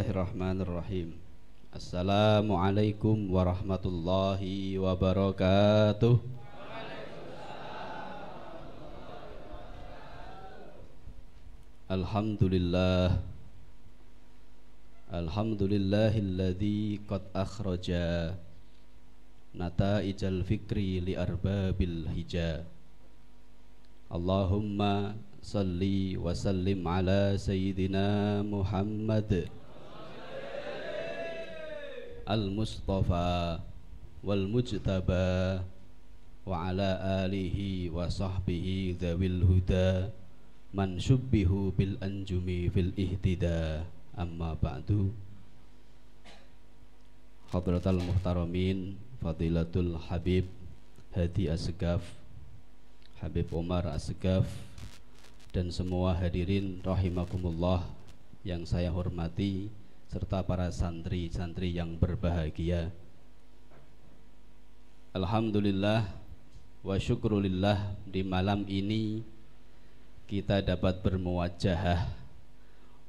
Bismillahirrahmanirrahim Assalamualaikum warahmatullahi wabarakatuh Alhamdulillah Alhamdulillahilladzi qad akhraja nataijal fikri li arbabil hija Allahumma salli wa sallim ala sayyidina Muhammad al-mustafa wal mujtaba wa ala alihi wa sahbihi dzawil huda man syubbihu bil anjumi fil ihtida amma ba'du Hadratul Muhtaramin Fadilatul Habib Hadi Asgaf Habib Umar Asgaf dan semua hadirin rahimakumullah yang saya hormati serta para santri-santri yang berbahagia. Alhamdulillah wa syukrulillah di malam ini kita dapat bermuajahah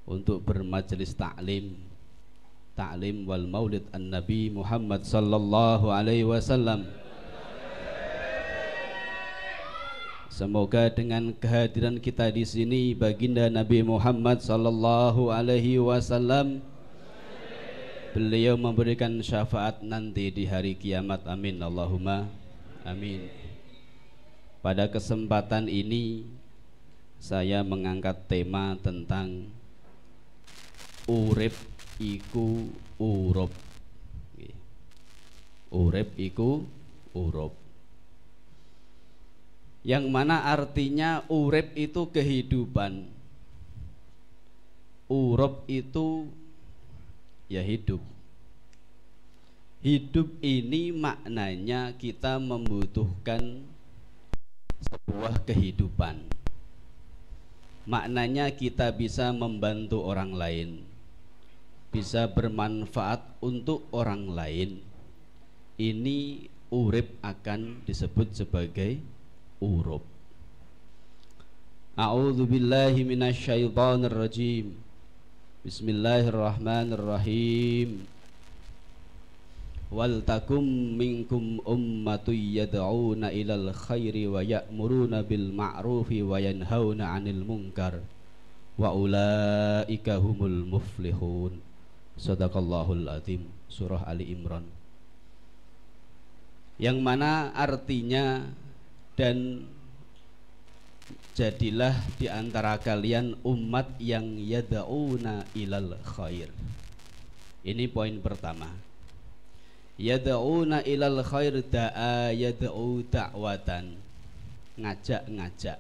untuk bermajelis taklim taklim wal maulid an-nabi Muhammad sallallahu alaihi wasallam. Semoga dengan kehadiran kita di sini baginda Nabi Muhammad sallallahu alaihi wasallam beliau memberikan syafaat nanti di hari kiamat amin Allahumma amin pada kesempatan ini saya mengangkat tema tentang urip iku urup urip iku urup yang mana artinya urip itu kehidupan urup itu ya hidup hidup ini maknanya kita membutuhkan sebuah kehidupan maknanya kita bisa membantu orang lain bisa bermanfaat untuk orang lain ini urip akan disebut sebagai urup A'udzu billahi rajim Bismillahirrahmanirrahim Wal takum minkum ummatu yad'una ilal khairi wa ya'muruna bil ma'rufi wa yanhauna 'anil munkar wa ulaika humul muflihun Sadaqallahul azim surah Ali Imran Yang mana artinya dan jadilah di antara kalian umat yang yada'una ilal khair. Ini poin pertama. Yada'una ilal khair da'a yadau da'watan. Ngajak-ngajak.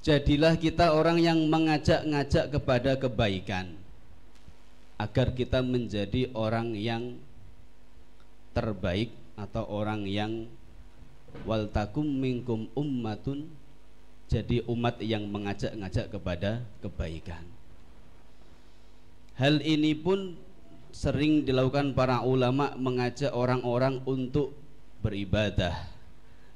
Jadilah kita orang yang mengajak-ngajak kepada kebaikan agar kita menjadi orang yang terbaik atau orang yang waltakum minkum ummatun jadi umat yang mengajak-ngajak kepada kebaikan. Hal ini pun sering dilakukan para ulama mengajak orang-orang untuk beribadah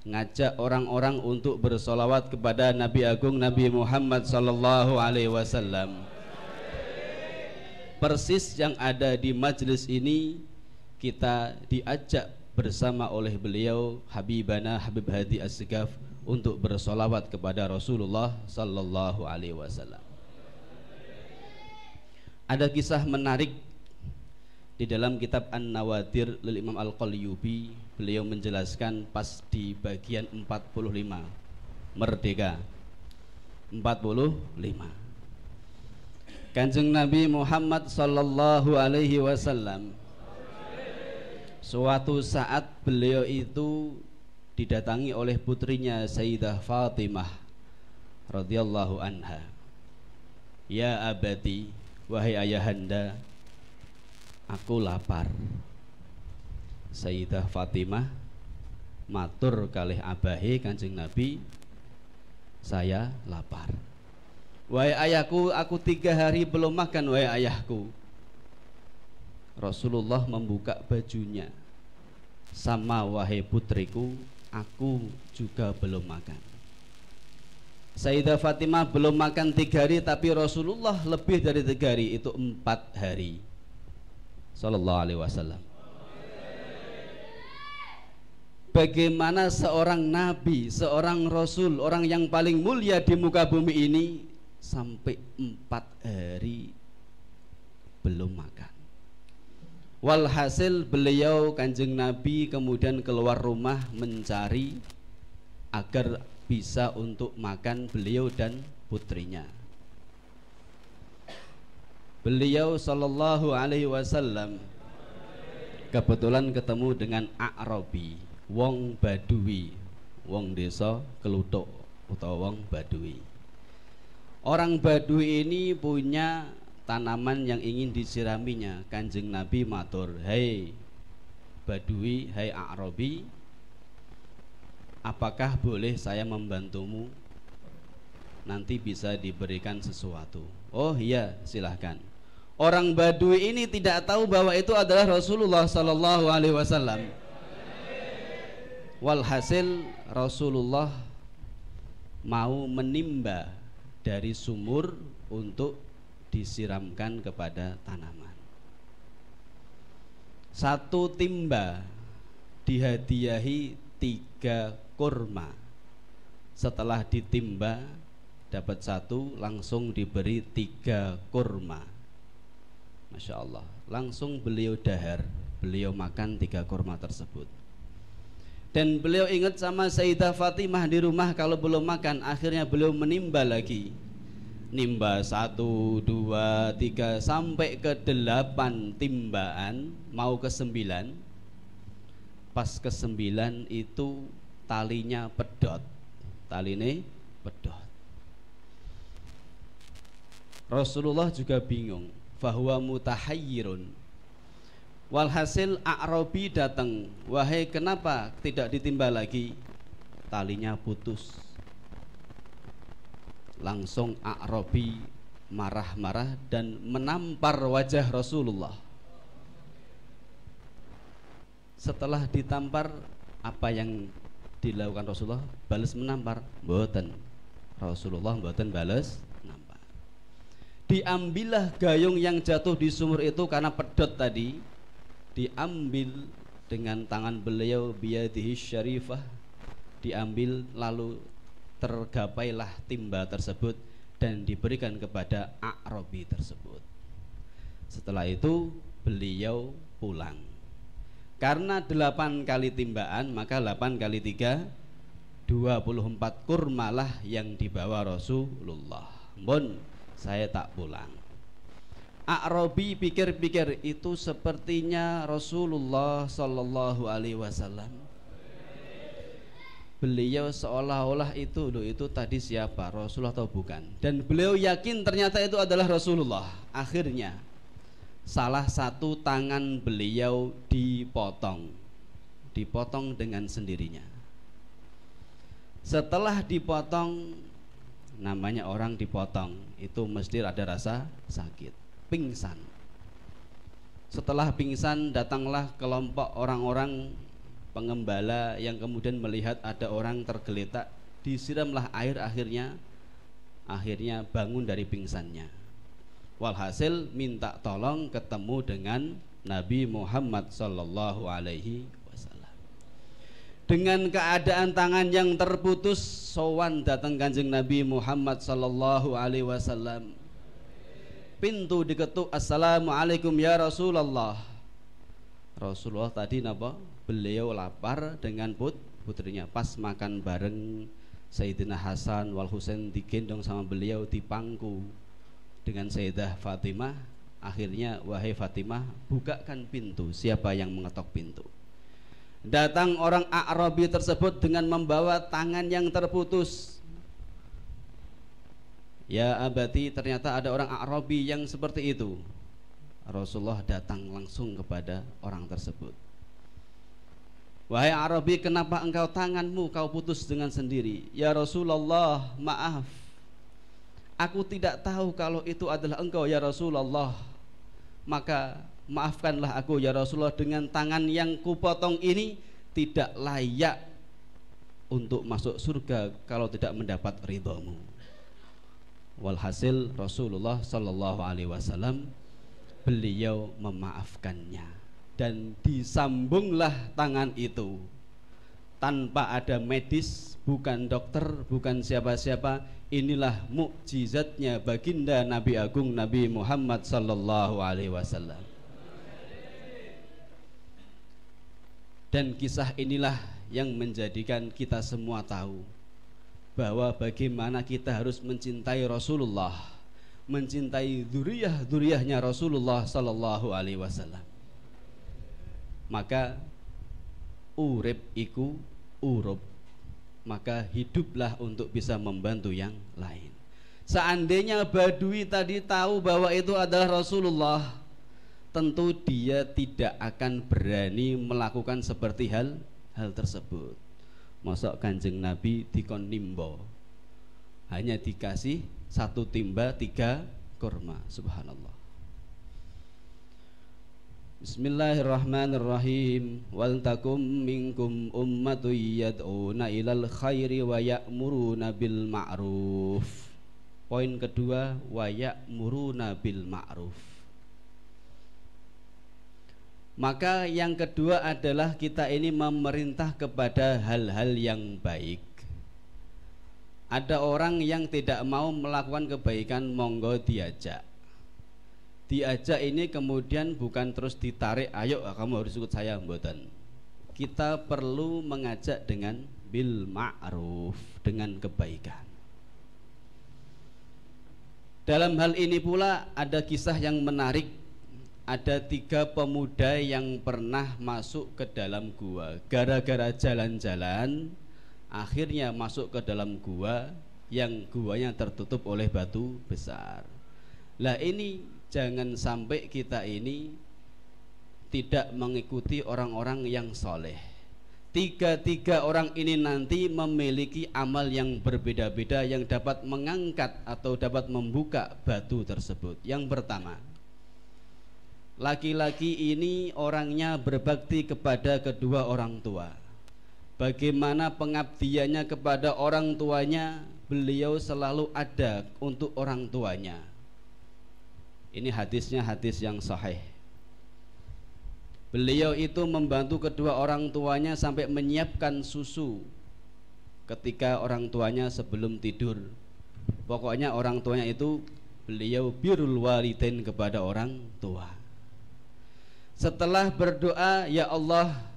ngajak orang-orang untuk bersolawat kepada Nabi Agung Nabi Muhammad Sallallahu Alaihi Wasallam persis yang ada di majelis ini kita diajak bersama oleh beliau Habibana Habib Hadi Asgaf untuk bersolawat kepada Rasulullah Sallallahu Alaihi Wasallam. Ada kisah menarik di dalam kitab An-Nawadir lil Imam Al-Qalyubi beliau menjelaskan pas di bagian 45 merdeka 45 Kanjeng Nabi Muhammad sallallahu alaihi wasallam suatu saat beliau itu didatangi oleh putrinya Sayyidah Fatimah radhiyallahu anha. Ya abadi, wahai ayahanda, aku lapar. Sayyidah Fatimah matur kalih abahi kancing Nabi, saya lapar. Wahai ayahku, aku tiga hari belum makan wahai ayahku. Rasulullah membuka bajunya. Sama wahai putriku, aku juga belum makan Sayyidah Fatimah belum makan tiga hari tapi Rasulullah lebih dari tiga hari itu empat hari Sallallahu alaihi wasallam Bagaimana seorang nabi, seorang rasul, orang yang paling mulia di muka bumi ini sampai empat hari belum makan Walhasil beliau kanjeng Nabi kemudian keluar rumah mencari agar bisa untuk makan beliau dan putrinya. Beliau Shallallahu Alaihi Wasallam kebetulan ketemu dengan Arabi, Wong Badui, Wong desa Kelutuk atau Wong Badui. Orang Badui ini punya tanaman yang ingin disiraminya kanjeng Nabi matur hei Badui hei, Akrobi, apakah boleh saya membantumu nanti bisa diberikan sesuatu oh iya silahkan orang Badui ini tidak tahu bahwa itu adalah Rasulullah Sallallahu Alaihi Wasallam walhasil Rasulullah mau menimba dari sumur untuk disiramkan kepada tanaman. Satu timba dihadiahi tiga kurma. Setelah ditimba dapat satu langsung diberi tiga kurma. Masya Allah, langsung beliau dahar, beliau makan tiga kurma tersebut. Dan beliau ingat sama Sayyidah Fatimah di rumah kalau belum makan, akhirnya beliau menimba lagi nimba satu dua tiga sampai ke delapan timbaan mau ke sembilan pas ke sembilan itu talinya pedot tali ini pedot Rasulullah juga bingung bahwa mutahayyirun walhasil A'rabi datang wahai kenapa tidak ditimba lagi talinya putus langsung Arabi marah-marah dan menampar wajah Rasulullah setelah ditampar apa yang dilakukan Rasulullah balas menampar boten Rasulullah boten balas nampar diambillah gayung yang jatuh di sumur itu karena pedot tadi diambil dengan tangan beliau biadihi syarifah diambil lalu tergapailah timba tersebut dan diberikan kepada Akrobi tersebut. Setelah itu beliau pulang. Karena delapan kali timbaan maka delapan kali tiga dua puluh empat kurmalah yang dibawa Rasulullah. Bon, saya tak pulang. Akrobi pikir-pikir itu sepertinya Rasulullah Shallallahu Alaihi Wasallam beliau seolah-olah itu loh itu tadi siapa Rasulullah atau bukan dan beliau yakin ternyata itu adalah Rasulullah akhirnya salah satu tangan beliau dipotong dipotong dengan sendirinya setelah dipotong namanya orang dipotong itu mesti ada rasa sakit pingsan setelah pingsan datanglah kelompok orang-orang pengembala yang kemudian melihat ada orang tergeletak disiramlah air akhirnya akhirnya bangun dari pingsannya walhasil minta tolong ketemu dengan Nabi Muhammad Sallallahu Alaihi Wasallam dengan keadaan tangan yang terputus sowan datang kanjeng Nabi Muhammad Sallallahu Alaihi Wasallam pintu diketuk Assalamualaikum ya Rasulullah Rasulullah tadi napa beliau lapar dengan put putrinya pas makan bareng Sayyidina Hasan wal Husain digendong sama beliau di pangku dengan Sayyidah Fatimah akhirnya wahai Fatimah bukakan pintu siapa yang mengetok pintu datang orang Arabi tersebut dengan membawa tangan yang terputus ya abadi, ternyata ada orang Arabi yang seperti itu Rasulullah datang langsung kepada orang tersebut Wahai Arabi, kenapa engkau tanganmu kau putus dengan sendiri? Ya Rasulullah, maaf. Aku tidak tahu kalau itu adalah engkau ya Rasulullah. Maka maafkanlah aku ya Rasulullah dengan tangan yang kupotong ini tidak layak untuk masuk surga kalau tidak mendapat ridhamu. Walhasil Rasulullah Shallallahu Alaihi Wasallam beliau memaafkannya dan disambunglah tangan itu tanpa ada medis bukan dokter bukan siapa-siapa inilah mukjizatnya baginda Nabi Agung Nabi Muhammad sallallahu alaihi wasallam dan kisah inilah yang menjadikan kita semua tahu bahwa bagaimana kita harus mencintai Rasulullah mencintai duriah-duriahnya Rasulullah sallallahu alaihi wasallam maka urip iku urup maka hiduplah untuk bisa membantu yang lain seandainya Badui tadi tahu bahwa itu adalah Rasulullah tentu dia tidak akan berani melakukan seperti hal hal tersebut masuk kanjeng Nabi dikon nimbo hanya dikasih satu timba tiga kurma subhanallah Bismillahirrahmanirrahim wal takum minkum ummatu yad'una ilal khairi wa ya'muruna bil ma'ruf. Poin kedua wa ya'muruna bil ma'ruf. Maka yang kedua adalah kita ini memerintah kepada hal-hal yang baik. Ada orang yang tidak mau melakukan kebaikan monggo diajak diajak ini kemudian bukan terus ditarik ayo kamu harus ikut saya mboten kita perlu mengajak dengan bil ma'ruf dengan kebaikan dalam hal ini pula ada kisah yang menarik ada tiga pemuda yang pernah masuk ke dalam gua gara-gara jalan-jalan akhirnya masuk ke dalam gua yang guanya tertutup oleh batu besar lah ini jangan sampai kita ini tidak mengikuti orang-orang yang soleh tiga-tiga orang ini nanti memiliki amal yang berbeda-beda yang dapat mengangkat atau dapat membuka batu tersebut yang pertama laki-laki ini orangnya berbakti kepada kedua orang tua bagaimana pengabdiannya kepada orang tuanya beliau selalu ada untuk orang tuanya ini hadisnya hadis yang sahih. Beliau itu membantu kedua orang tuanya sampai menyiapkan susu ketika orang tuanya sebelum tidur. Pokoknya orang tuanya itu beliau birul walidain kepada orang tua. Setelah berdoa, ya Allah,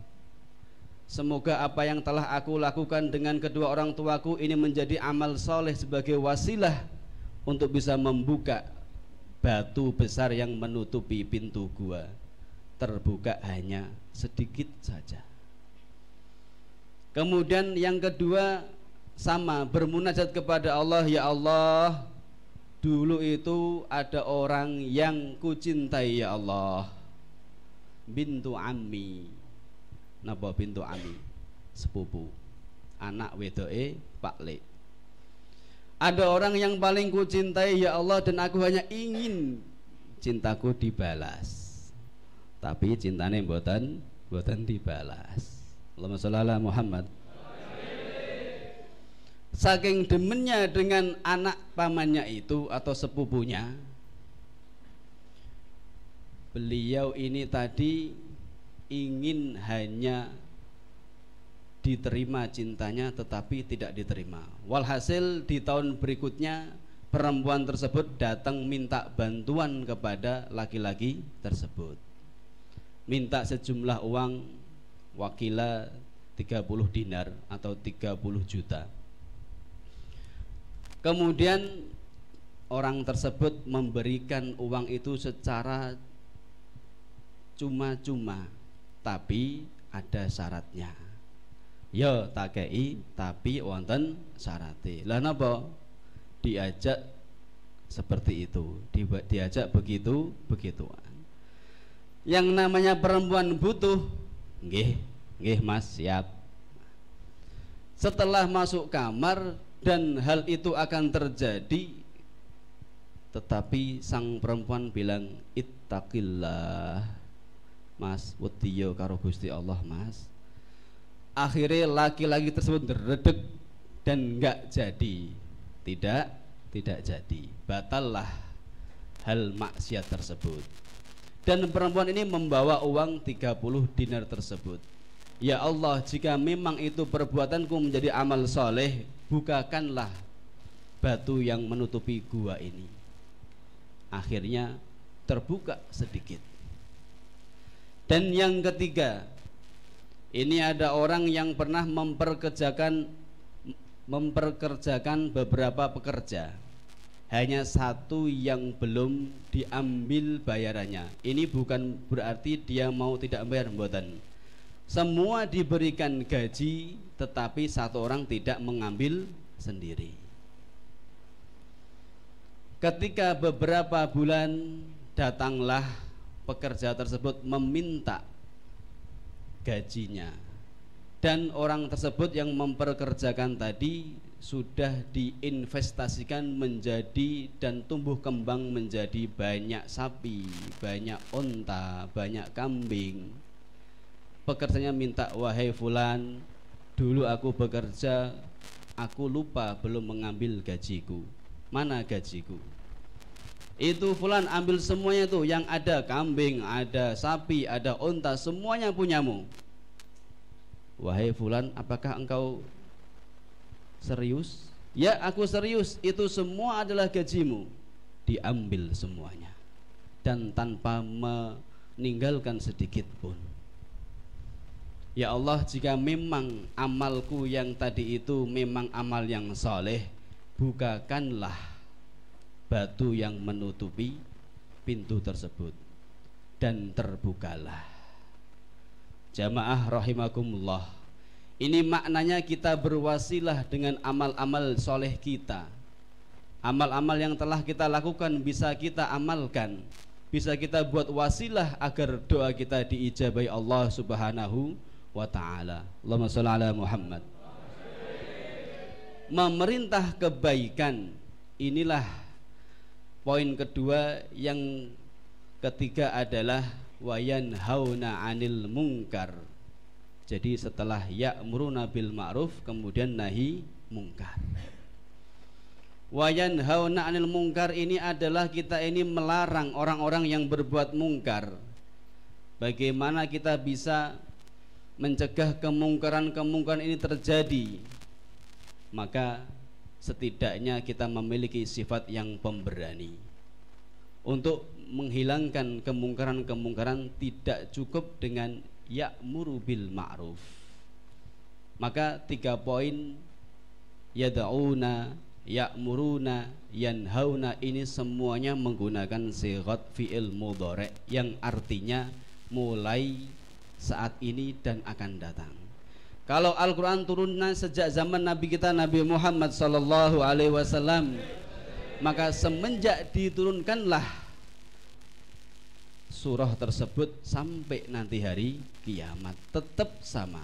Semoga apa yang telah aku lakukan dengan kedua orang tuaku ini menjadi amal soleh sebagai wasilah untuk bisa membuka batu besar yang menutupi pintu gua terbuka hanya sedikit saja. Kemudian yang kedua sama bermunajat kepada Allah ya Allah dulu itu ada orang yang kucintai ya Allah bintu ami napa bintu ami sepupu anak wedoe Pak Lek ada orang yang paling ku cintai ya Allah dan aku hanya ingin cintaku dibalas. Tapi cintanya buatan, buatan dibalas. Allahumma sholli Muhammad. Saking demennya dengan anak pamannya itu atau sepupunya, beliau ini tadi ingin hanya diterima cintanya tetapi tidak diterima walhasil di tahun berikutnya perempuan tersebut datang minta bantuan kepada laki-laki tersebut minta sejumlah uang wakila 30 dinar atau 30 juta kemudian orang tersebut memberikan uang itu secara cuma-cuma tapi ada syaratnya ya tak kei tapi wonten syarate lah napa diajak seperti itu di, diajak begitu begituan yang namanya perempuan butuh nggih nggih mas siap setelah masuk kamar dan hal itu akan terjadi tetapi sang perempuan bilang ittaqillah mas wediyo karo Gusti Allah mas akhirnya laki-laki tersebut redek dan nggak jadi tidak tidak jadi batallah hal maksiat tersebut dan perempuan ini membawa uang 30 dinar tersebut Ya Allah jika memang itu perbuatanku menjadi amal soleh Bukakanlah batu yang menutupi gua ini Akhirnya terbuka sedikit Dan yang ketiga ini ada orang yang pernah memperkerjakan memperkerjakan beberapa pekerja hanya satu yang belum diambil bayarannya ini bukan berarti dia mau tidak bayar buatan semua diberikan gaji tetapi satu orang tidak mengambil sendiri ketika beberapa bulan datanglah pekerja tersebut meminta gajinya dan orang tersebut yang memperkerjakan tadi sudah diinvestasikan menjadi dan tumbuh kembang menjadi banyak sapi, banyak onta, banyak kambing. Pekerjanya minta, "Wahai Fulan, dulu aku bekerja, aku lupa belum mengambil gajiku. Mana gajiku?" itu fulan ambil semuanya tuh yang ada kambing, ada sapi, ada unta, semuanya punyamu. Wahai fulan, apakah engkau serius? Ya, aku serius. Itu semua adalah gajimu. Diambil semuanya dan tanpa meninggalkan sedikit pun. Ya Allah, jika memang amalku yang tadi itu memang amal yang saleh bukakanlah batu yang menutupi pintu tersebut dan terbukalah jamaah rahimakumullah ini maknanya kita berwasilah dengan amal-amal soleh kita amal-amal yang telah kita lakukan bisa kita amalkan bisa kita buat wasilah agar doa kita diijabai Allah subhanahu wa ta'ala Allahumma salli ala Muhammad memerintah kebaikan inilah poin kedua yang ketiga adalah wayan hauna anil mungkar jadi setelah ya'muruna bil ma'ruf kemudian nahi mungkar wayan hauna anil mungkar ini adalah kita ini melarang orang-orang yang berbuat mungkar bagaimana kita bisa mencegah kemungkaran-kemungkaran ini terjadi maka setidaknya kita memiliki sifat yang pemberani untuk menghilangkan kemungkaran-kemungkaran tidak cukup dengan ya'muru bil ma'ruf maka tiga poin yada'una ya'muruna yanhauna ini semuanya menggunakan sigat fi'il mudhari yang artinya mulai saat ini dan akan datang kalau Al-Quran turunnya sejak zaman Nabi kita Nabi Muhammad Sallallahu Alaihi Wasallam Maka semenjak diturunkanlah Surah tersebut sampai nanti hari kiamat Tetap sama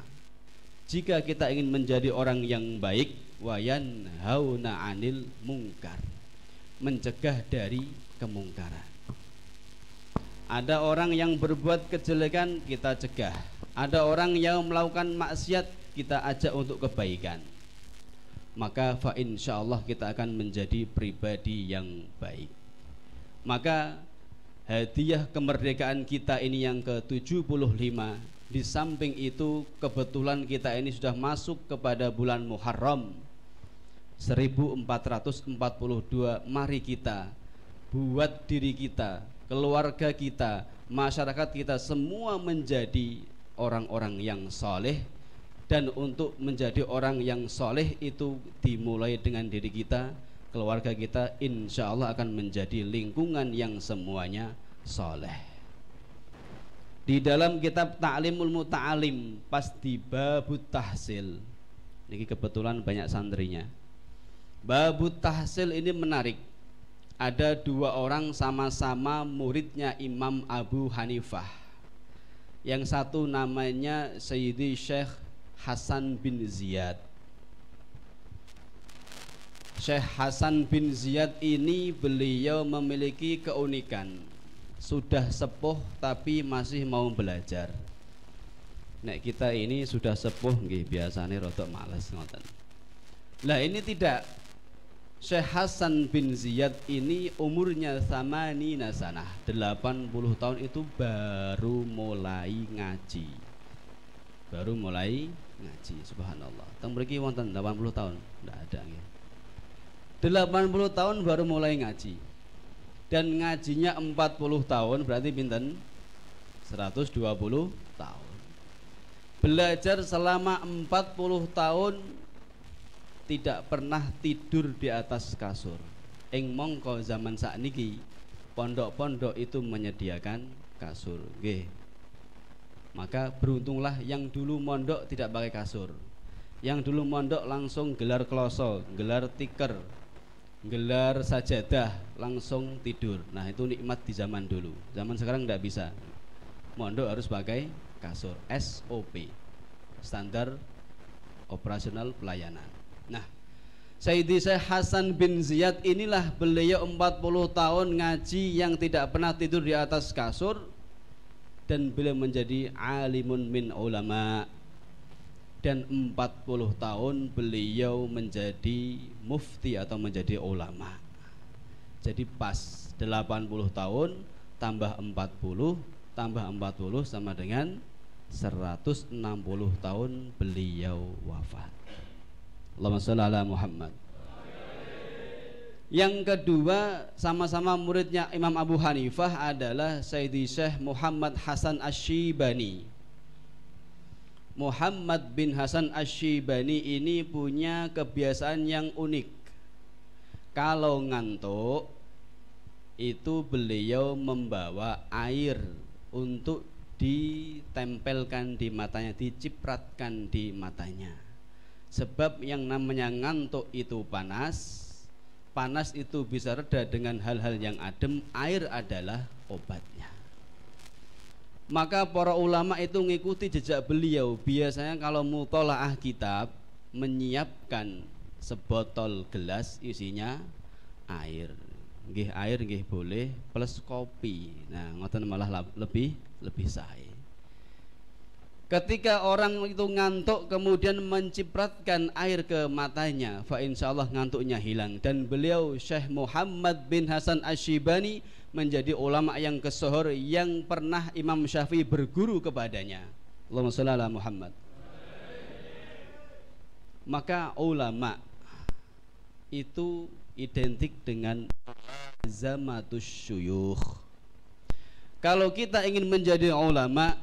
Jika kita ingin menjadi orang yang baik Wayan hauna anil mungkar Mencegah dari kemungkaran Ada orang yang berbuat kejelekan kita cegah ada orang yang melakukan maksiat kita ajak untuk kebaikan. Maka fa insya Allah kita akan menjadi pribadi yang baik. Maka hadiah kemerdekaan kita ini yang ke-75 di samping itu kebetulan kita ini sudah masuk kepada bulan Muharram 1442 mari kita buat diri kita keluarga kita, masyarakat kita semua menjadi orang-orang yang soleh dan untuk menjadi orang yang soleh itu dimulai dengan diri kita keluarga kita insya Allah akan menjadi lingkungan yang semuanya soleh di dalam kitab Ta'limul Muta'alim pas di babu tahsil ini kebetulan banyak santrinya babu tahsil ini menarik ada dua orang sama-sama muridnya Imam Abu Hanifah yang satu namanya Sayyidi Syekh Hasan bin Ziyad Syekh Hasan bin Ziyad ini beliau memiliki keunikan sudah sepuh tapi masih mau belajar Nek kita ini sudah sepuh nggih biasanya rotok males ngoten. Lah ini tidak Syekh Hasan bin Ziyad ini umurnya sama Nina sana 80 tahun itu baru mulai ngaji baru mulai ngaji subhanallah tang mriki wonten 80 tahun ndak ada ya 80 tahun baru mulai ngaji dan ngajinya 40 tahun berarti pinten 120 tahun belajar selama 40 tahun tidak pernah tidur di atas kasur. Ing mongko zaman saat sakniki pondok-pondok itu menyediakan kasur. Nggih. Maka beruntunglah yang dulu mondok tidak pakai kasur. Yang dulu mondok langsung gelar kloso, gelar tiker, gelar sajadah, langsung tidur. Nah, itu nikmat di zaman dulu. Zaman sekarang tidak bisa. Mondok harus pakai kasur SOP. Standar operasional pelayanan. Nah, Sayyidi saya Hasan bin Ziyad inilah beliau 40 tahun ngaji yang tidak pernah tidur di atas kasur dan beliau menjadi alimun min ulama dan 40 tahun beliau menjadi mufti atau menjadi ulama. Jadi pas 80 tahun tambah 40 tambah 40 sama dengan 160 tahun beliau wafat. Allahumma sholli ala Muhammad yang kedua sama-sama muridnya Imam Abu Hanifah adalah Sayyidi Syekh Muhammad Hasan Ashibani. Muhammad bin Hasan Ashibani ini punya kebiasaan yang unik. Kalau ngantuk itu beliau membawa air untuk ditempelkan di matanya, dicipratkan di matanya. Sebab yang namanya ngantuk itu panas, panas itu bisa reda dengan hal-hal yang adem, air adalah obatnya. Maka para ulama itu mengikuti jejak beliau. Biasanya kalau mutolaah kitab menyiapkan sebotol gelas isinya air. Gih air gih boleh plus kopi. Nah, ngotot malah lebih lebih sahih Ketika orang itu ngantuk kemudian mencipratkan air ke matanya, fa Allah ngantuknya hilang dan beliau Syekh Muhammad bin Hasan Ashibani menjadi ulama yang kesohor yang pernah Imam Syafi'i berguru kepadanya. Allahumma shalli Muhammad. Maka ulama itu identik dengan zamatus syuyuh. Kalau kita ingin menjadi ulama,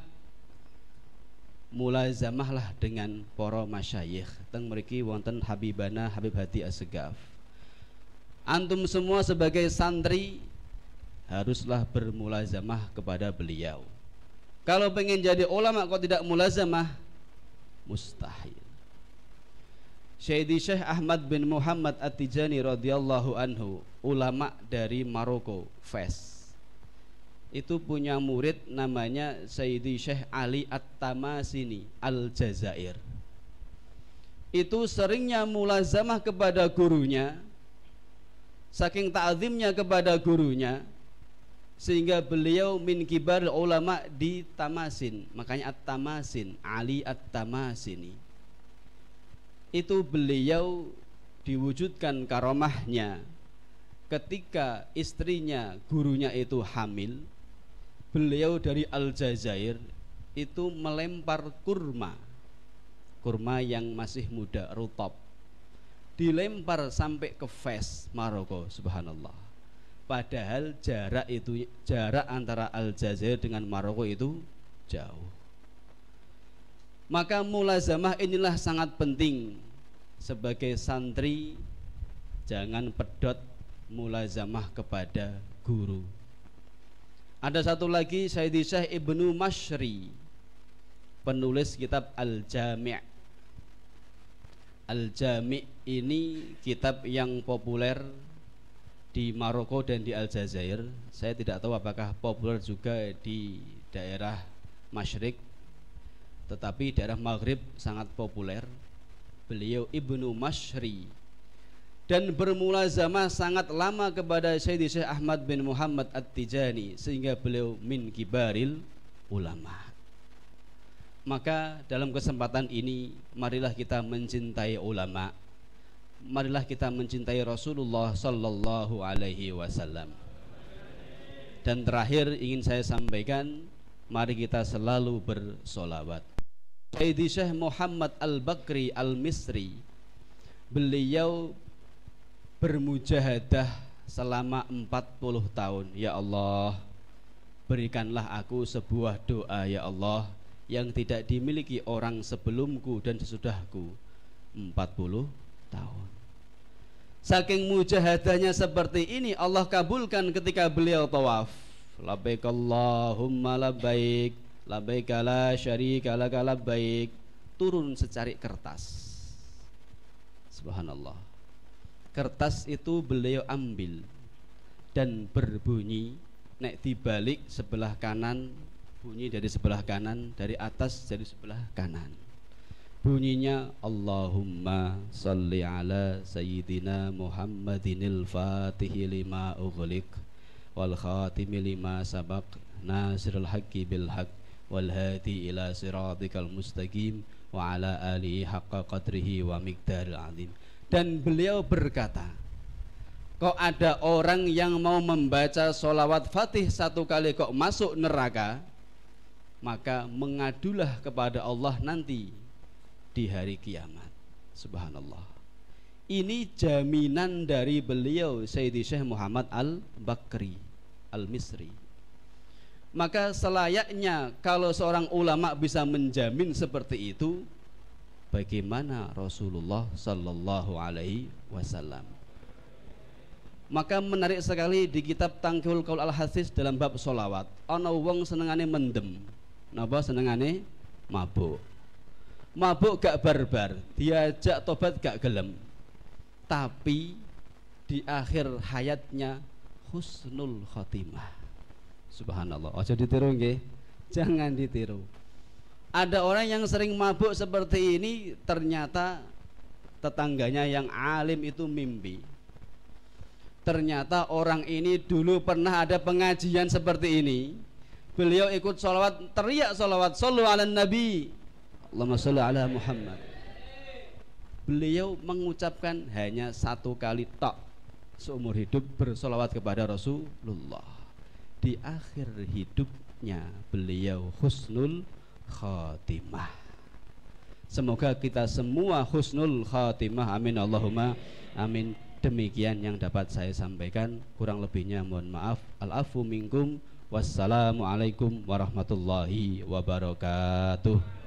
Mulai zamahlah dengan poro masyayikh teng meriki wonten Habibana Habib hati Asegaf antum semua sebagai santri haruslah bermulazamah kepada beliau kalau pengen jadi ulama kok tidak mulazamah mustahil Syedi Syekh Ahmad bin Muhammad At-Tijani radhiyallahu anhu ulama dari Maroko Fes itu punya murid namanya Sayyidi Syekh Ali At-Tamasini Al-Jazair itu seringnya mulazamah kepada gurunya saking ta'zimnya kepada gurunya sehingga beliau min kibar ulama di Tamasin makanya At-Tamasin Ali At-Tamasini itu beliau diwujudkan karomahnya ketika istrinya gurunya itu hamil beliau dari Aljazair itu melempar kurma kurma yang masih muda rutop dilempar sampai ke Fes Maroko subhanallah padahal jarak itu jarak antara Aljazair dengan Maroko itu jauh maka mulazamah inilah sangat penting sebagai santri jangan pedot mulazamah kepada guru ada satu lagi Sayyidi Syekh Ibnu Mashri penulis kitab Al-Jami' Al-Jami' ini kitab yang populer di Maroko dan di Aljazair. Saya tidak tahu apakah populer juga di daerah Masyrik tetapi daerah Maghrib sangat populer. Beliau Ibnu Mashri dan bermula zaman sangat lama kepada Syed Syekh Ahmad bin Muhammad At-Tijani sehingga beliau min kibaril ulama. Maka dalam kesempatan ini marilah kita mencintai ulama. Marilah kita mencintai Rasulullah sallallahu alaihi wasallam. Dan terakhir ingin saya sampaikan mari kita selalu bersolawat. Sayyidi Syekh Muhammad Al-Bakri Al-Misri beliau bermujahadah selama 40 tahun ya Allah berikanlah aku sebuah doa ya Allah yang tidak dimiliki orang sebelumku dan sesudahku 40 tahun saking mujahadahnya seperti ini Allah kabulkan ketika beliau tawaf labbaik Allahumma labbaik labbaik la syarika laka labbaik turun secari kertas subhanallah kertas itu beliau ambil dan berbunyi naik dibalik sebelah kanan bunyi dari sebelah kanan dari atas dari sebelah kanan bunyinya Allahumma salli ala sayyidina Muhammadinil fatihi lima ughliq wal khatimi lima sabaq nasirul haqqi bil haqq wal hadi ila siratikal mustaqim wa ala alihi haqqa qadrihi wa miqdaril azim dan beliau berkata kok ada orang yang mau membaca sholawat fatih satu kali kok masuk neraka maka mengadulah kepada Allah nanti di hari kiamat subhanallah ini jaminan dari beliau Sayyidi Syekh Muhammad Al-Bakri Al-Misri maka selayaknya kalau seorang ulama bisa menjamin seperti itu bagaimana Rasulullah Shallallahu Alaihi Wasallam. Maka menarik sekali di kitab Tangkul Kaul Al Hasis dalam bab solawat. Ono wong senengane mendem, napa senengane mabuk. Mabuk gak barbar, diajak tobat gak gelem. Tapi di akhir hayatnya husnul khotimah. Subhanallah. Ojo ditiru nggih. Jangan ditiru ada orang yang sering mabuk seperti ini ternyata tetangganya yang alim itu mimpi ternyata orang ini dulu pernah ada pengajian seperti ini beliau ikut sholawat teriak sholawat shollu ala nabi Allahumma sholli ala Muhammad beliau mengucapkan hanya satu kali tok seumur hidup bersolawat kepada Rasulullah di akhir hidupnya beliau husnul khatimah Semoga kita semua husnul khatimah Amin Allahumma Amin Demikian yang dapat saya sampaikan Kurang lebihnya mohon maaf Al-afu minkum Wassalamualaikum warahmatullahi wabarakatuh